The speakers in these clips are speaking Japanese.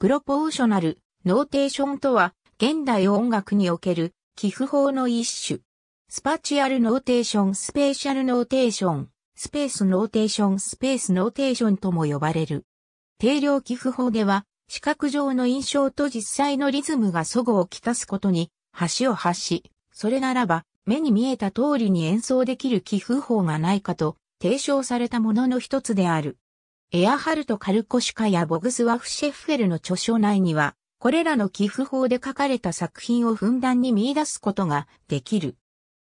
プロポーショナル、ノーテーションとは、現代音楽における寄付法の一種。スパチュアルノーテーション、スペーシャルノーテーション、スペースノーテーション、スペースノーテーションとも呼ばれる。定量寄付法では、視覚上の印象と実際のリズムが齟齬をきたすことに、橋を発し、それならば、目に見えた通りに演奏できる寄付法がないかと、提唱されたものの一つである。エアハルト・カルコシュカやボグスワフ・シェッフェルの著書内には、これらの寄付法で書かれた作品をふんだんに見出すことができる。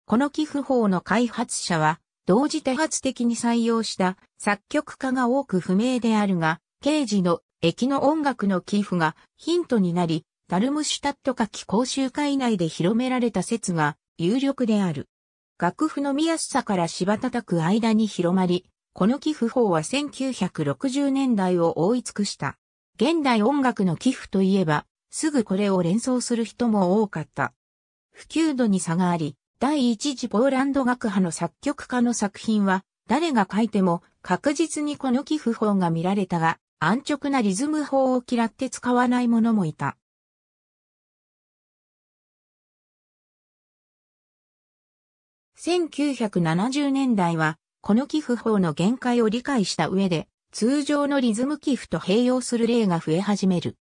この寄付法の開発者は、同時多発的に採用した作曲家が多く不明であるが、刑事の駅の音楽の寄付がヒントになり、ダルムシュタット書き講習会内で広められた説が有力である。楽譜の見やすさから芝叩く間に広まり、この寄付法は1960年代を覆い尽くした。現代音楽の寄付といえば、すぐこれを連想する人も多かった。普及度に差があり、第一次ポーランド学派の作曲家の作品は、誰が書いても確実にこの寄付法が見られたが、安直なリズム法を嫌って使わない者もいた。1970年代はこの寄付法の限界を理解した上で、通常のリズム寄付と併用する例が増え始める。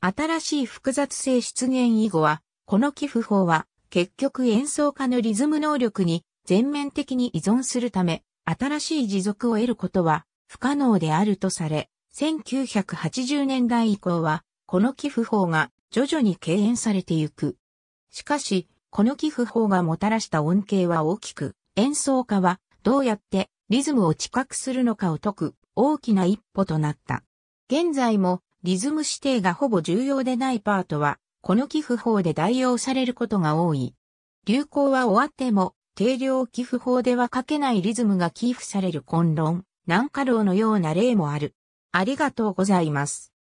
新しい複雑性出現以後は、この寄付法は、結局演奏家のリズム能力に全面的に依存するため、新しい持続を得ることは不可能であるとされ、1980年代以降は、この寄付法が徐々に敬遠されてゆく。しかし、この寄付法がもたらした恩恵は大きく、演奏家はどうやってリズムを知覚するのかを解く大きな一歩となった。現在もリズム指定がほぼ重要でないパートは、この寄付法で代用されることが多い。流行は終わっても、定量寄付法では書けないリズムが寄付される混論、難過労のような例もある。ありがとうございます。